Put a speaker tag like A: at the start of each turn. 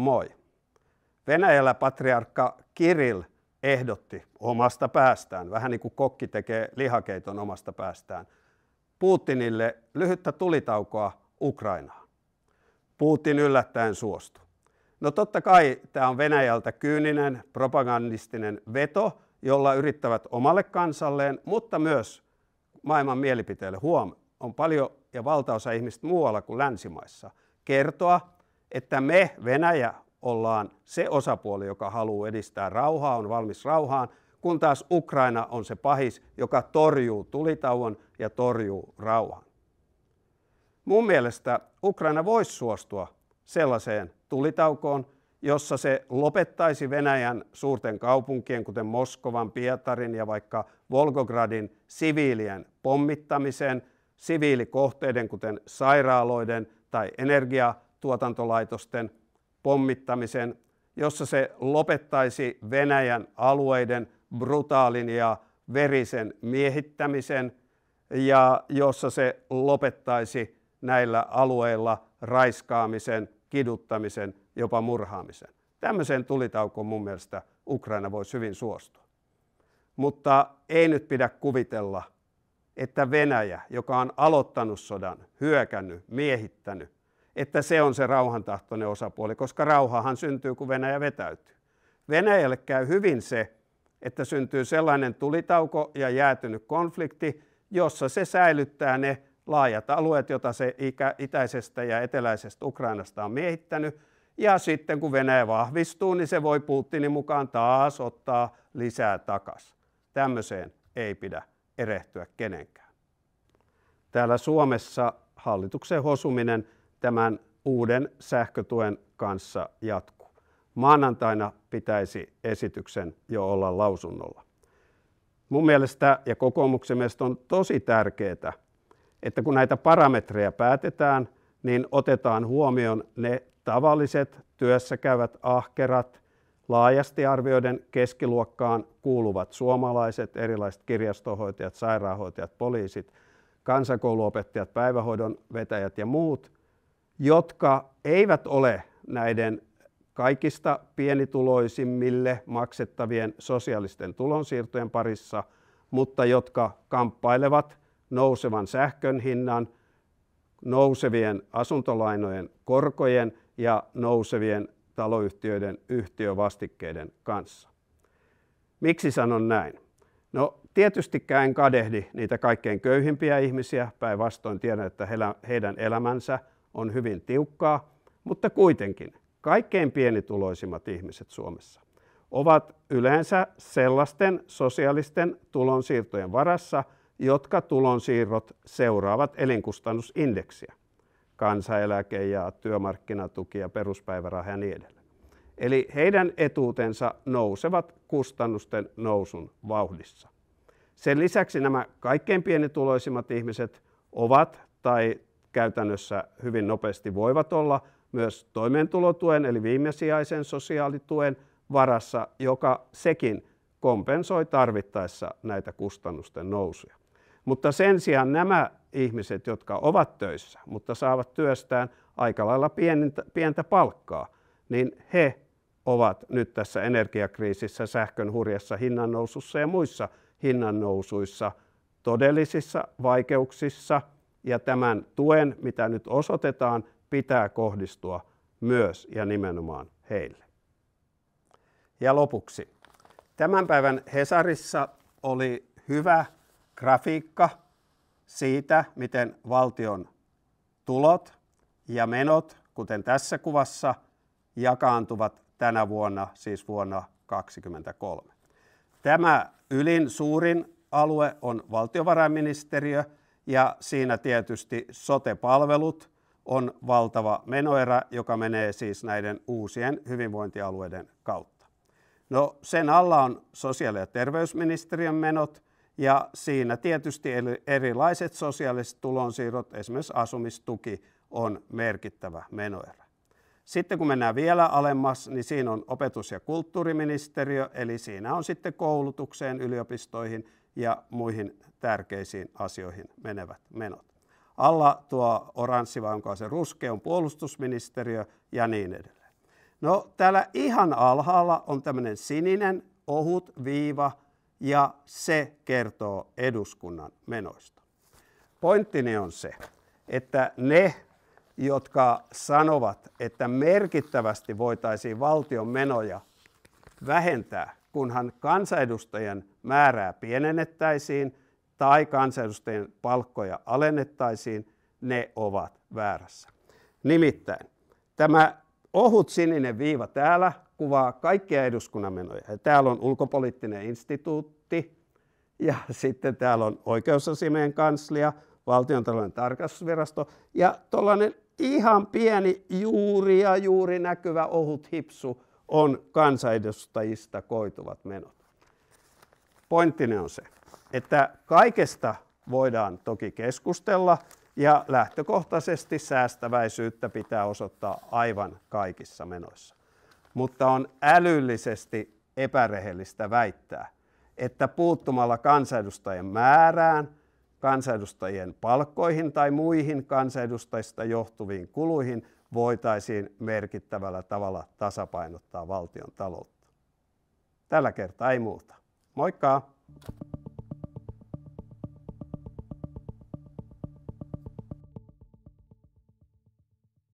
A: moi. Venäjällä patriarkka Kiril ehdotti omasta päästään, vähän niin kuin kokki tekee lihakeiton omasta päästään, Putinille lyhyttä tulitaukoa Ukrainaan. Putin yllättäen suostui. No totta kai tämä on Venäjältä kyyninen propagandistinen veto, jolla yrittävät omalle kansalleen, mutta myös maailman mielipiteelle. Huom, on paljon ja valtaosa ihmistä muualla kuin länsimaissa. Kertoa, että me, Venäjä, ollaan se osapuoli, joka haluaa edistää rauhaa, on valmis rauhaan, kun taas Ukraina on se pahis, joka torjuu tulitauon ja torjuu rauhan. Mun mielestä Ukraina voisi suostua sellaiseen tulitaukoon, jossa se lopettaisi Venäjän suurten kaupunkien, kuten Moskovan, Pietarin ja vaikka Volgogradin siviilien pommittamisen, siviilikohteiden, kuten sairaaloiden tai energia tuotantolaitosten pommittamisen, jossa se lopettaisi Venäjän alueiden brutaalin ja verisen miehittämisen ja jossa se lopettaisi näillä alueilla raiskaamisen, kiduttamisen, jopa murhaamisen. Tämmöiseen tulitaukoon mun mielestä Ukraina voisi hyvin suostua. Mutta ei nyt pidä kuvitella, että Venäjä, joka on aloittanut sodan, hyökännyt, miehittänyt, että se on se rauhantahtoinen osapuoli, koska rauhahan syntyy, kun Venäjä vetäytyy. Venäjälle käy hyvin se, että syntyy sellainen tulitauko ja jäätynyt konflikti, jossa se säilyttää ne laajat alueet, joita se itäisestä ja eteläisestä Ukrainasta on miehittänyt. Ja sitten kun Venäjä vahvistuu, niin se voi Putinin mukaan taas ottaa lisää takaisin. Tämmöiseen ei pidä erehtyä kenenkään. Täällä Suomessa hallituksen hosuminen – tämän uuden sähkötuen kanssa jatkuu. Maanantaina pitäisi esityksen jo olla lausunnolla. Mun mielestä ja kokoomuksen mielestä on tosi tärkeää, että kun näitä parametreja päätetään, niin otetaan huomioon ne tavalliset työssä käyvät ahkerat, laajasti arvioiden keskiluokkaan kuuluvat suomalaiset, erilaiset kirjastohoitajat, sairaanhoitajat, poliisit, kansakouluopettajat, päivähoidon vetäjät ja muut – jotka eivät ole näiden kaikista pienituloisimmille maksettavien sosiaalisten tulonsiirtojen parissa, mutta jotka kamppailevat nousevan sähkön hinnan, nousevien asuntolainojen korkojen ja nousevien taloyhtiöiden yhtiövastikkeiden kanssa. Miksi sanon näin? No tietystikään en kadehdi niitä kaikkein köyhimpiä ihmisiä, päinvastoin tiedän, että heidän elämänsä on hyvin tiukkaa, mutta kuitenkin kaikkein pienituloisimmat ihmiset Suomessa ovat yleensä sellaisten sosiaalisten tulonsiirtojen varassa, jotka tulonsiirrot seuraavat elinkustannusindeksiä, kansaneläke ja työmarkkinatuki ja peruspäiväraha ja niin edelleen. Eli heidän etuutensa nousevat kustannusten nousun vauhdissa. Sen lisäksi nämä kaikkein pienituloisimmat ihmiset ovat tai käytännössä hyvin nopeasti voivat olla myös toimeentulotuen eli viimesijaisen sosiaalituen varassa, joka sekin kompensoi tarvittaessa näitä kustannusten nousuja. Mutta sen sijaan nämä ihmiset, jotka ovat töissä, mutta saavat työstään aika lailla pientä, pientä palkkaa, niin he ovat nyt tässä energiakriisissä, sähkön hurjassa hinnannousussa ja muissa hinnannousuissa todellisissa vaikeuksissa – ja tämän tuen, mitä nyt osoitetaan, pitää kohdistua myös ja nimenomaan heille. Ja lopuksi. Tämän päivän Hesarissa oli hyvä grafiikka siitä, miten valtion tulot ja menot, kuten tässä kuvassa, jakaantuvat tänä vuonna, siis vuonna 2023. Tämä ylin suurin alue on valtiovarainministeriö – ja siinä tietysti sotepalvelut on valtava menoerä, joka menee siis näiden uusien hyvinvointialueiden kautta. No sen alla on sosiaali- ja terveysministeriön menot ja siinä tietysti erilaiset sosiaaliset tulonsiirrot, esimerkiksi asumistuki, on merkittävä menoerä. Sitten kun mennään vielä alemmas, niin siinä on opetus- ja kulttuuriministeriö, eli siinä on sitten koulutukseen, yliopistoihin ja muihin tärkeisiin asioihin menevät menot. Alla tuo oranssi vai onko se ruskea on puolustusministeriö ja niin edelleen. No täällä ihan alhaalla on tämmöinen sininen ohut viiva ja se kertoo eduskunnan menoista. Pointtini on se, että ne, jotka sanovat, että merkittävästi voitaisiin valtion menoja vähentää, kunhan kansanedustajien määrää pienennettäisiin tai kansanedustajien palkkoja alennettaisiin, ne ovat väärässä. Nimittäin tämä ohut sininen viiva täällä kuvaa kaikkia eduskunnan menoja. täällä on ulkopoliittinen instituutti ja sitten täällä on oikeusasiamiehen kanslia, valtiontalouden tarkastusvirasto ja tuollainen ihan pieni juuri ja juuri näkyvä ohut hipsu on kansanedustajista koituvat menot pointtini on se, että kaikesta voidaan toki keskustella ja lähtökohtaisesti säästäväisyyttä pitää osoittaa aivan kaikissa menoissa. Mutta on älyllisesti epärehellistä väittää, että puuttumalla kansanedustajien määrään, kansanedustajien palkkoihin tai muihin kansanedustajista johtuviin kuluihin voitaisiin merkittävällä tavalla tasapainottaa valtion taloutta. Tällä kertaa ei muuta. Moikka!